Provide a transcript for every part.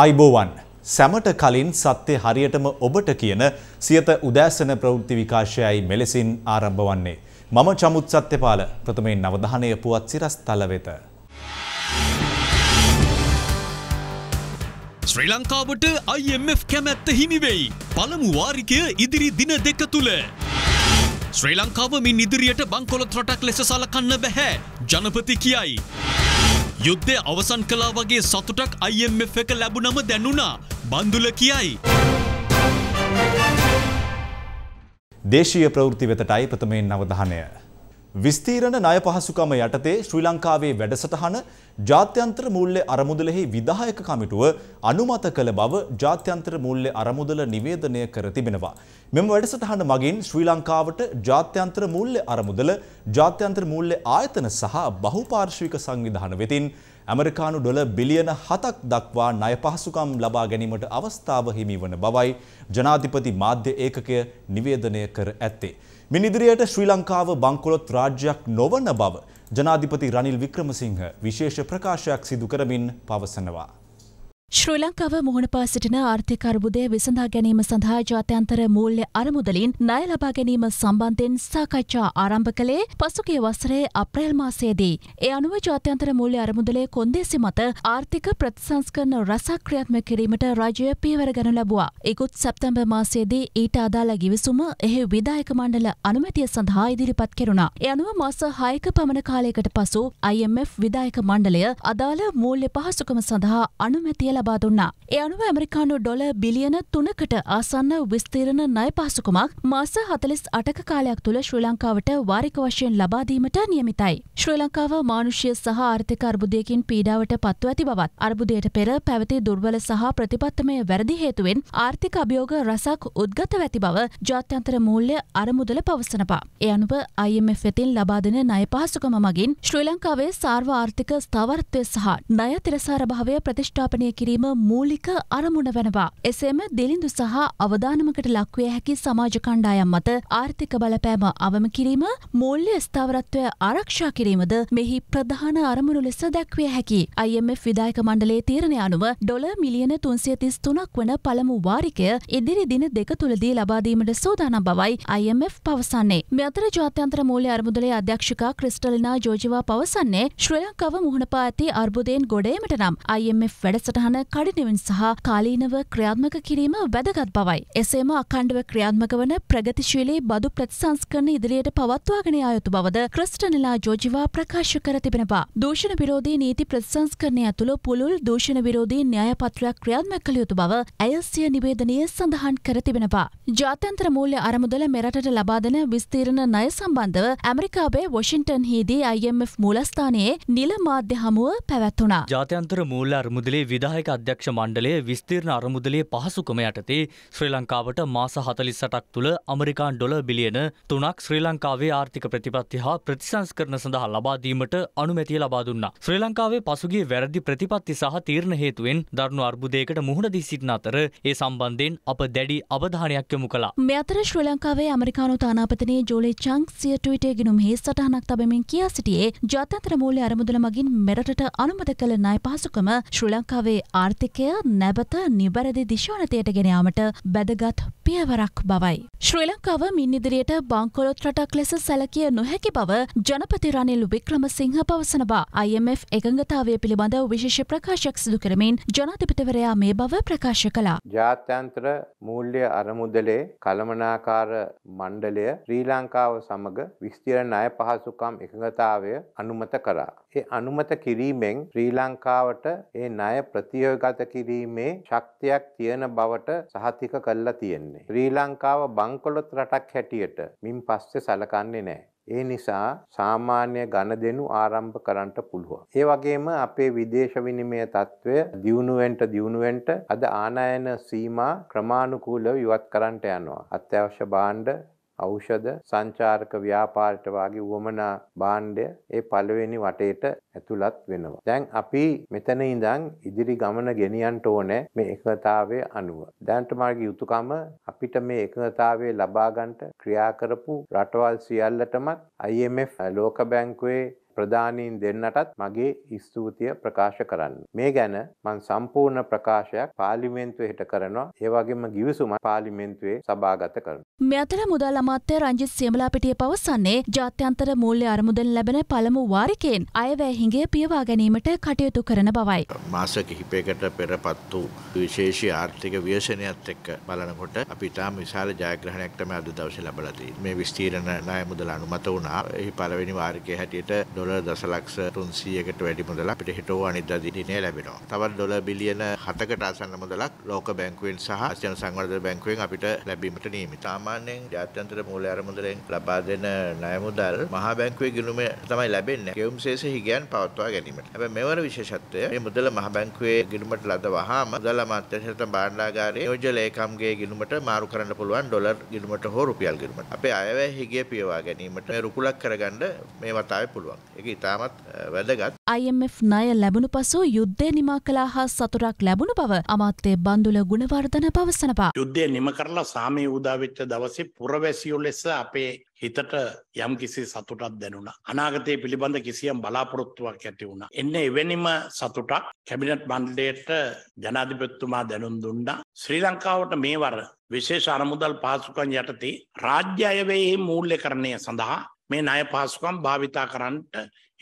ආයිබෝවන් සැමට කලින් සත්‍ය හරියටම ඔබට කියන සියත උදෑසන ප්‍රවෘත්ති විකාශයයි මෙලෙසින් ආරම්භ වන්නේ. මම චමුත් සත්‍යපාල ප්‍රථමයෙන් නවධානය පුවත් සිරස් තල වෙත. ශ්‍රී ලංකාවට IMF කැමැත්ත හිමිවෙයි. පළමු වාරිකය ඉදිරි දින දෙක තුළ. ශ්‍රී ලංකාව මින් ඉදිරියට බංකොලොත් රටක් ලෙස සලකන්න බැහැ ජනපති කියයි. යුද්ධය අවසන් කලා වගේ සතුටක් IMF එක ලැබුණම දැනුණා බන්දුල කියයි. දේශීය ප්‍රවෘත්ති වෙතටයි ප්‍රථමයෙන් නවධානය. විස්තීරණ ණය පහසුකම යටතේ ශ්‍රී ලංකාවේ වැඩසටහන ජාත්‍යන්තර මූල්‍ය අරමුදලෙහි විධායක කමිටුව අනුමත කළ බව ජාත්‍යන්තර මූල්‍ය අරමුදල නිවේදනය කර තිබෙනවා. මෙම වැඩසටහන මගින් ශ්‍රී ලංකාවට ජාත්‍යන්තර මූල්‍ය අරමුදල ජාත්‍යන්තර මූල්‍ය ආයතන සහ බහුපාර්ශ්වික සංවිධාන වෙතින් ඇමරිකානු ඩොල බිලියන හතක් දක්වා ණය පහසුකම් ලබා ගැනීමට අවස්ථාව හිමිවන බවයි ජනාධිපති මාධ්‍ය ඒකකය නිවේදනය කර ඇත්තේ. මිනිදිරියට ශ්‍රී ලංකාව බංකොලොත් රාජ්‍යයක් නොවන බව ජනාධිපති රනිල් වික්‍රමසිංහ විශේෂ ප්‍රකාශයක් සිදු කරමින් පවසනවා. ශ්‍රී ලංකාව මුහුණ පා සිටින ආර්ථික අර්බුදය විසඳා ගැනීම සඳහා ජාත්‍යන්තර මූල්‍ය අරමුදලින් ණය ලබා ගැනීම සම්බන්ධයෙන් සාකච්ඡා ආරම්භ කළේ පසුගිය වසරේ අප්‍රේල් මාසයේදී. ඒ අනුව ජාත්‍යන්තර මූල්‍ය අරමුදලේ කොන්දේසි මත ආර්ථික ප්‍රතිසංස්කරණ රසක් ක්‍රියාත්මක කිරීමට රජය පියවර ගනු ලැබුවා. ඉකුත් සැප්තැම්බර් මාසයේදී ඊට අදාළ ගිවිසුම එහි විධායක මණ්ඩල අනුමැතිය සඳහා ඉදිරිපත් කෙරුණා. ඒ අනුව මාස 6ක පමණ කාලයකට පසු IMF විධායක මණ්ඩලය අදාළ මූල්‍ය පහසුකම සඳහා අනුමැතිය ලබා දුන්නා. ඒ අනුව ඇමරිකානු ඩොල බිලියන තුනකට ආසන්න විස්තීරණ ණය පහසුකමක් මාස හතලිස් අටක කාලයක් තුළ ශ්‍රී ලංකාවට වාරික වශයෙන් ලබාදීමට නියමිතයි. ශ්‍රී ලංකාව මානුෂ්‍ය සහ ආර්ථික අර්බුදයකින් පීඩාවට පත්ව ඇති බවත් අර්බුදයට පෙර පැවති දුර්වල සහ ප්‍රතිපත්තමය වැරදි හේතුවෙන් ආර්ථික අභියෝග රසක් උද්ගත ඇති බව ජාත්‍යන්තර මූල්‍ය අරමුදල පවසනපා. ඒ අනුව IMF වෙතින් ලබාදෙන ණය පහසුකම මගින් ශ්‍රී ලංකාවේ සාර්ව ආර්ථික ස්ථාවරත්වය සහ ණය තිරසාර භාවය ප්‍රතිෂ්ඨාපනය කිරීම කිරීම මූලික අරමුණ වෙනවා. එසේම දිලිඳු සහ අවදානමකට ලක්විය හැකි සමාජ කණ්ඩායම් මත ආර්ථික බලපෑම අවම කිරීම මූල්‍ය ස්ථාවරත්වය ආරක්ෂා කිරීමද මෙහි ප්‍රධාන අරමුණු ලෙස දැක්විය හැකි. IMF විදායක මණ්ඩලේ තීරණය අනුව ඩොල මිලියන තුන්සිය තිස් තුනක් වන පළමු වාරිකය ඉදිරි දින දෙක තුළදී ලබාදීමට සූදානම් බවයි IMF පවසන්නේ. මේ අතර ජාත්‍යන්තර මූල්‍ය අරමුදලේ අධ්‍යක්ෂකා ක්‍රිස්ටලිනා ජෝජිවා පවසන්නේ ශ්‍රී ලංකාව මුහුණ පා ඇති අර්බුදයෙන් ගොඩේමට නම් IMF වැඩසටහන ගණන කඩිනවෙන් සහ කාලීනව ක්‍රියාත්මක කිරීම වැදගත් බවයි. එසේම අකණ්ඩව ක්‍රියාත්මක වන ප්‍රගතිශීලී බදු ප්‍රතිසංස්කරණ ඉදිරියට පවත්වාගෙන යුතු බවද ක්‍රිස්ටනලා ජෝජිවා ප්‍රකාශ කර තිබෙනවා. දූෂණ විරෝධී නීති ප්‍රතිසංස්කරණය ඇතුළු පුළුල් දූෂණ විරෝධී න්‍යායපත්‍රයක් ක්‍රියාත්මක කළ යුතු බව ඇයස්සිය නිවේදනය සඳහන් කර තිබෙනවා. ජාත්‍යන්තර මූල්‍ය අරමුදල මෙරටට ලබාදන විස්තීරණ ණය සම්බන්ධව ඇමරිකාවේ වොෂින්ටන් හිදී IMF මූලස්ථානයේ නිල මාධ්‍ය හමුව පැවැත්වුණා. ජාත්‍යන්තර මූල්‍ය අරමුදලේ විදාහ තාවකාලික අධ්‍යක්ෂ මණ්ඩලය විස්තීර්ණ අරමුදලේ පහසුකම යටතේ ශ්‍රී ලංකාවට මාස 48ක් තුළ ඇමරිකානු ඩොලර් බිලියන 3ක් ශ්‍රී ලංකාවේ ආර්ථික ප්‍රතිපත්ති හා ප්‍රතිසංස්කරණ සඳහා ලබා දීමට අනුමැතිය ලබා දුන්නා. ශ්‍රී ලංකාවේ පසුගිය වැරදි ප්‍රතිපත්ති සහ තීරණ හේතුවෙන් දරුණු අර්බුදයකට මුහුණ දී සිටින අතර ඒ සම්බන්ධයෙන් අප දැඩි අවධානයක් යොමු කළා. මේ අතර ශ්‍රී ලංකාවේ ඇමරිකානු තානාපතිනි ජෝලි චංග් සිය ට්වීටයේ ගිනුම්හි සටහනක් තබමින් කියා සිටියේ ජාත්‍යන්තර මූල්‍ය අරමුදල මගින් මෙරටට අනුමත කළ ණය පහසුකම ශ්‍රී ලංකාවේ ආර්ථිකය නැබත නිබැරදි දිශෝනතයට ගෙනයාමට බැදගත් පියවරක් බවයි. ශ්‍රී ලංකාව මින් ඉදිරියට බංකොලොත් රටක් ලෙස සැලකිය නොහැකි බව ජනපති රනිල් වික්‍රමසිංහ පවසන බව IMF එකඟතාවය පිළිබඳ විශේෂ ප්‍රකාශයක් සිදු කරමින් ජනාධිපතිවරයා මේ බව ප්‍රකාශ කළා. ජාත්‍යන්තර මූල්‍ය අරමුදලේ කළමනාකාර මණ්ඩලය ශ්‍රී ලංකාව සමග විස්තර ණය පහසුකම් එකඟතාවය අනුමත කරා. ඒ අනුමත කිරීමෙන් ශ්‍රී ලංකාවට ඒ ණය ප්‍රති පියගත කිරීමේ ශක්තියක් තියෙන බවට සහතික කරලා තියෙන්නේ. ශ්‍රී ලංකාව බංකොලොත් රටක් හැටියට මින් පස්සේ සැලකන්නේ නැහැ. ඒ නිසා සාමාන්‍ය ඝනදෙනු ආරම්භ කරන්න පුළුවන්. ඒ වගේම අපේ විදේශ විනිමය తත්වය දියුණුවෙන්ට දියුණුවෙන්ට අද ආනයන සීමා ක්‍රමානුකූලව ඉවත් කරන්නට යනවා. අත්‍යවශ්‍ය භාණ්ඩ ඖෂධ සංචාරක ව්‍යාපාරට වාගේ වමනා භාණ්ඩය ඒ පළවෙනි වටේට ඇතුළත් වෙනවා. දැන් අපි මෙතන ඉඳන් ඉදිරි ගමන ගෙනියන්න ඕනේ මේ එකතාවයේ අනුව. දැනට මාගේ යුතුයකම අපිට මේ එකතාවයේ ලබා ගන්නට ක්‍රියා කරපු රටවල් සියල්ලටමත් IMF ලෝක බැංකුවේ ප්‍රධානීන් දෙන්නටත් මගේ ස්තුතිය ප්‍රකාශ කරන්න. මේ ගැන මං සම්පූර්ණ ප්‍රකාශයක් පාර්ලිමේන්තුවේ හිට කරනවා. ඒ වගේම ගිවිසුම පාර්ලිමේන්තුවේ සභාගත කරනවා. මේ අතර මුදල් අමාත්‍ය රංජිත් සියමලාපිටිය පවසන්නේ ජාත්‍යන්තර මූල්‍ය අරමුදල් ලැබෙන පළමු වාරිකයෙන් අයවැය හිඟය පියවා ගැනීමට කටයුතු කරන බවයි. මාස කිහිපයකට පෙරපත් වූ විශේෂී ආර්ථික ව්‍යසනයත් එක්ක බලනකොට අපි ඉතාම විශාල ජයග්‍රහණයක් තමයි අද දවසේ ලැබලා තියෙන්නේ. මේ විස්තීර්ණ ණය මුදල් අනුමත වුණා. එහි පළවෙනි වාරිකයේ හැටියට ඩොල දසලක්ෂ තුන්සියකට වැඩි මුදල අපිට හිටෝ අනිදා දිනේ ලැබෙනවා. තවත් ඩොල බිලියන 7කට ආසන්න මුදලක් ලෝක බැංකුවෙන් සහ ජන සංවර්ධන බැංකුවෙන් අපිට ලැබීමට නියමිතයි. සාමාන්‍යයෙන් ජාත්‍යන්තර මූල්‍ය අරමුදලෙන් ලබා දෙන ණය මුදල් මහා බැංකුවේ ගිණුම තමයි ලැබෙන්නේ. ගෙවුම් ශේෂ හිගයන් පවත්වා ගැනීමට. හැබැයි මෙවර විශේෂත්වය මේ මුදල මහා බැංකුවේ ගිණුමට ලද වහාම මුදල අමාත්‍යංශ භාණ්ඩාගාරයේ නියෝජ්‍ය ලේකම්ගේ ගිණුමට මාරු කරන්න පුළුවන් ඩොලර් ගිණුමට හෝ රුපියල් ගිණුමට. අපේ අයවැය හිගය පියවා ගැනීමට රුකුලක් කරගන්න මේ වතාවේ පුළුවන්. එක ඉතාමත් වැදගත්. IMF ණය ලැබුණු පසු යුද්ධය නිමා කලා හා සතුරක් ලැබුණු බව අමාත්‍ය බන්දුල ගුණවර්ධන පවසනවා. යුද්ධය නිම කරලා සාමය උදාවෙච්ච දවසේ පුරවැසියෝ ලෙස අපේ හිතට යම් කිසි සතුටක් දැනුණා. අනාගතය පිළිබඳ කිසියම් බලාපොරොත්තුවක් ඇති වුණා. එන්න එවැනිම සතුටක් කැබිනට් බන්්ඩයට ජනාධිපත්තුමා දැනුම් දුන්නා. ශ්‍රී ලංකාවට මේ වර විශේෂ අරමුදල් පහසුකන් යටතේ රාජ්‍ය අයවයේ මූල්‍ය කරණය සඳහා මේ ණය පහසුකම් භාවිතා කරන්නට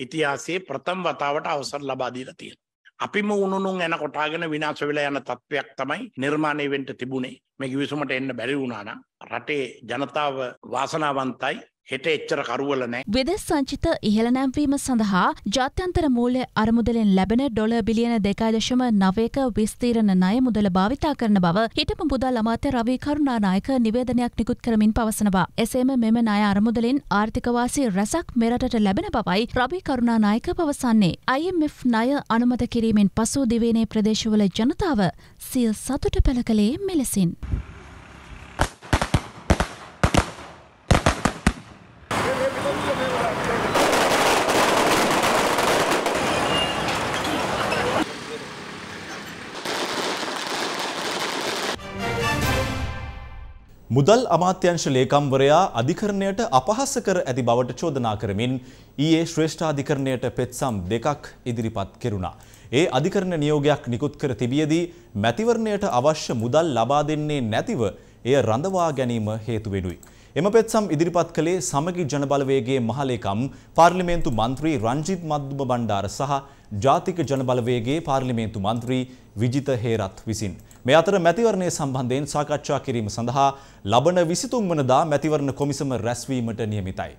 ඉතිහාසයේ ප්‍රථම වතාවට අවසර ලබා දීලා තියෙනවා. අපිම උණුනුන් එන කොටාගෙන විනාශ වෙලා යන තත්වයක් තමයි නිර්මාණය වෙන්න තිබුණේ. මේ කිවිසුමට එන්න බැරි වුණා නම් රටේ ජනතාව වාසනාවන්තයි හෙට එච්චර කරුවල නෑ. වෙදෙස් සංචිත ඉහළ නැම්වීම සඳහා ජාත්‍යන්තර මූල්‍ය අරමුදලෙන් ලැබෙන ඩොල බිලියන දෙකාදශම නවයක විස්තීරණ ණය මුදල භාවිතා කරන බව හිටපු මුදල් අමාත්‍ය රවී කරුණානායක නිවේදනයක් නිකුත් කරමින් පවසනවා. එසේම මෙම ණය අරමුදලෙන් ආර්ථිකවාසී රැසක් මෙරටට ලැබෙන බවයි රවී කරුණානායක පවසන්නේ. IMF ණය අනුමත කිරීමෙන් පසු දිවයිනේ ප්‍රදේශවල ජනතාව සිය සතුට පළ කළේ මෙලෙසින්. මුදල් අමාත්‍යංශ ලේකම්වරයා අධිකරණයට අපහාස කර ඇති බවට චෝදනා කරමින් ඊයේ ශ්‍රේෂ්ඨාධිකරණයට පෙත්සම් දෙකක් ඉදිරිපත් කෙරුණා. ඒ අධිකරණ නියෝගයක් නිකුත් කර තිබියදී මැතිවරණයට අවශ්‍ය මුදල් ලබා දෙන්නේ නැතිව එය රඳවා ගැනීම හේතු වෙනුයි. එම පෙත්සම් ඉදිරිපත් කළේ සමගි ජනබලවේගේ මහලේකම් පාර්ලිමේන්තු මන්ත්‍රී රංජිත් මද්දුම බණ්ඩාර සහ ජාතික ජනබලවේගේ පාර්ලිමේන්තු මන්ත්‍රී විජිත හේරත් විසින්. මේ අතර මැතිවරණය සම්බන්ධයෙන් සාකච්ඡා කිරීම සඳහා ලබන 23 වනදා මැතිවරණ කොමිසම රැස්වීමට නියමිතයි.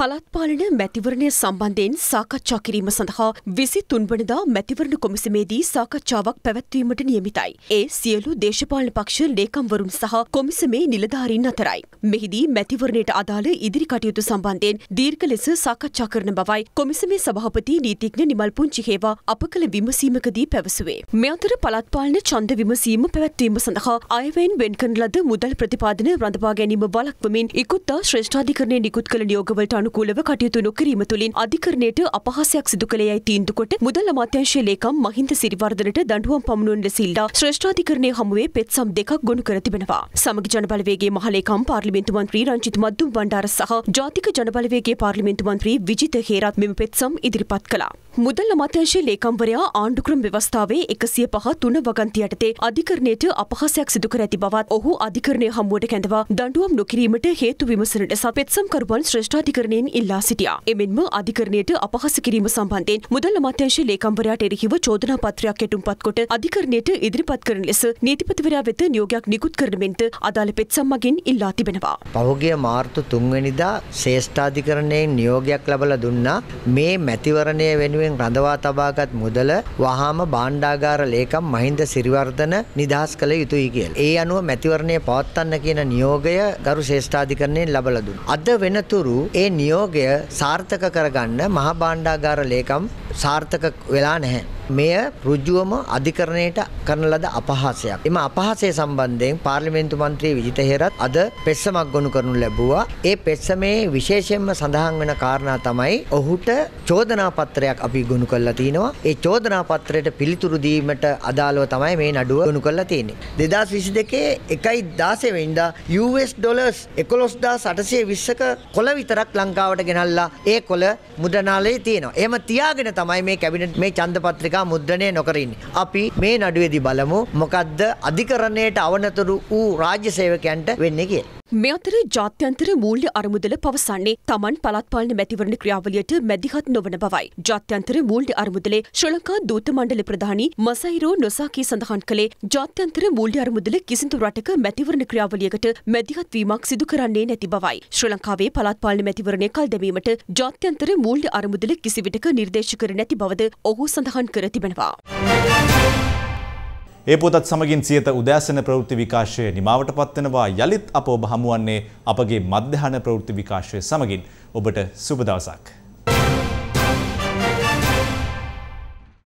පළත්පාලන මැතිවරණය සම්බන්ධයෙන් සාකච්ඡා කිරීම සඳහා විසි තුන්වනදා මැතිවරණ කොමිසමේදී සාකච්ඡාවක් පැවැත්වීමට නියමිතයි. ඒ සියලු දේශපාලන පක්ෂ ලේකම්වරුන් සහ කොමිසමේ නිලධාරීන් අතරයි. මෙහිදී මැතිවරණයට අදාළ ඉදිරි කටයුතු සම්බන්ධයෙන් දීර්ඝ ලෙස සාකච්ඡා කරන බවයි කොමිසමේ සභාපති නීතිඥ නිමල් පුංචිහේවා අප කළ විමසීමකදී පැවසුවේ. මේ අතර පළත්පාලන ඡන්ද විමසීම පැවැත්වීම සඳහා අයවැයෙන් වෙන් කරන ලද මුදල් ප්‍රතිපාදන රඳවා ගැනීම වළක්වමින් ඉකුත්දා ශ්‍රේෂ්ඨාධිකරණය නිකුත් කළ නියෝගවලට අනුව අනුකූලව කටයුතු නොකිරීම තුළින් අධිකරණයට අපහාසයක් සිදු කළ යයි තීන්දු කොට මුදල් අමාත්‍යංශයේ ලේකම් මහින්ද සිරිවර්ධනට දඬුවම් පමුණුවන ලෙසිල්ලා ශ්‍රේෂ්ඨාධිකරණයේ හමුවේ පෙත්සම් දෙකක් ගොනු කර තිබෙනවා. සමග ජනබලවේගේ මහලේකම් පාර්ලිමේන්තු මන්ත්‍රී රංජිත් මද්දුම් බණ්ඩාර සහ ජාතික ජනබලවේගේ පාර්ලිමේන්තු මන්ත්‍රී විජිත හේරත් මෙම පෙත්සම් ඉදිරිපත් කළා. මුදල් අමාත්‍යංශයේ ලේකම්වරයා ආණ්ඩුක්‍රම ව්‍යවස්ථාවේ එකසිය පහ තුන වගන්ති යටතේ අධිකරණයට අපහසයක් සිදු කර ඇති බවත් ඔහු අධිකරණය හමුවට කැඳවා දඬුවම් නොකිරීමට හේතු විමසනට සපෙත්සම්කරුවන් ශ්‍රේෂ්ඨාධිකරණයෙන් ඉල්ලා සිටියා. එමෙන්ම අධිකරණයට අපහස කිරීම සම්බන්ධයෙන් මුදල් අමාත්‍යංශයේ ලේකම්වරයාට එරෙහිව චෝදනා පත්‍රයක් යටුම්පත් කොට අධිකරණයට ඉදිරිපත් කරන ලෙස නීතිපතිවරයා වෙත නියෝගයක් නිකුත් කරන මෙන්ට අදාළ පෙත්සම් මගින් ඉල්ලා තිබෙනවා. පහුගිය මාර්තු 3 වෙනිදා ශ්‍රේෂ්ඨාධිකරණයෙන් නියෝගයක් ලබලා දුන්නා මේ මැතිවරණය වෙනුවෙන් වශයෙන් රඳවා තබාගත් මුදල වහාම භාණ්ඩාගාර ලේකම් මහින්ද සිරිවර්ධන නිදහස් කළ යුතුයි කියලා. ඒ අනුව මැතිවරණය පවත්වන්න කියන නියෝගය ගරු ශ්‍රේෂ්ඨාධිකරණයෙන් ලබලා දුන්නා. අද වෙනතුරු ඒ නියෝගය සාර්ථක කරගන්න මහා භාණ්ඩාගාර ලේකම් සාර්ථක වෙලා නැහැ. මෙය ඍජුවම අධිකරණයට කරන ලද අපහාසයක්. එම අපහාසය සම්බන්ධයෙන් පාර්ලිමේන්තු මන්ත්‍රී විජිත හේරත් අද පෙස්සමක් ගොනු කරනු ලැබුවා. ඒ පෙස්සමේ විශේෂයෙන්ම සඳහන් වෙන කාරණා තමයි ඔහුට චෝදනා පත්‍රයක් අපි ගොනු කරලා තිනවා. ඒ චෝදනා පත්‍රයට පිළිතුරු දීමට අදාළව තමයි මේ නඩුව ගොනු කරලා තියෙන්නේ. 2022 1.16 වෙනිදා US ඩොලර්ස් 11820ක කොළ විතරක් ලංකාවට ගෙනල්ලා ඒ කොළ මුදනාලේ තියෙනවා. එහෙම තියාගෙන තමයි මේ කැබිනට් මේ ඡන්ද පත්‍රිකා වෙලා මුද්‍රණය නොකර අපි මේ නඩුවේදී බලමු මොකද්ද අධිකරණයට අවනතුරු වූ රාජ්‍ය සේවකයන්ට වෙන්නේ කියලා. මේ අතර ජාත්‍යන්තර මූල්‍ය අරමුදල පවසන්නේ තමන් පළත්පාලන මැතිවරණ ක්‍රියාවලියට මැදිහත් නොවන බවයි. ජාත්‍යන්තර මූල්‍ය අරමුදලේ ශ්‍රී ලංකා දූත මණ්ඩල ප්‍රධානි මසයිරෝ නොසාකි සඳහන් කළේ ජාත්‍යන්තර මූල්‍ය අරමුදල කිසිදු රටක මැතිවරණ ක්‍රියාවලියකට මැදිහත් වීමක් සිදු කරන්නේ නැති බවයි. ශ්‍රී ලංකාවේ පළත්පාලන මැතිවරණය කල් දැමීමට ජාත්‍යන්තර මූල්‍ය අරමුදල කිසිවිටක නිර්දේශ කර නැති බවද ඔහු සඳහන් කර තිබෙනවා. ඒ පොතත් සමගින් සියත උදෑසන ප්‍රවෘත්ති විකාශය නිමාවට පත්වනවා යළිත් අප ඔබ හමුවන්නේ අපගේ මධ්‍යහන ප්‍රවෘත්ති විකාශය සමගින් ඔබට සුබ දවසක්.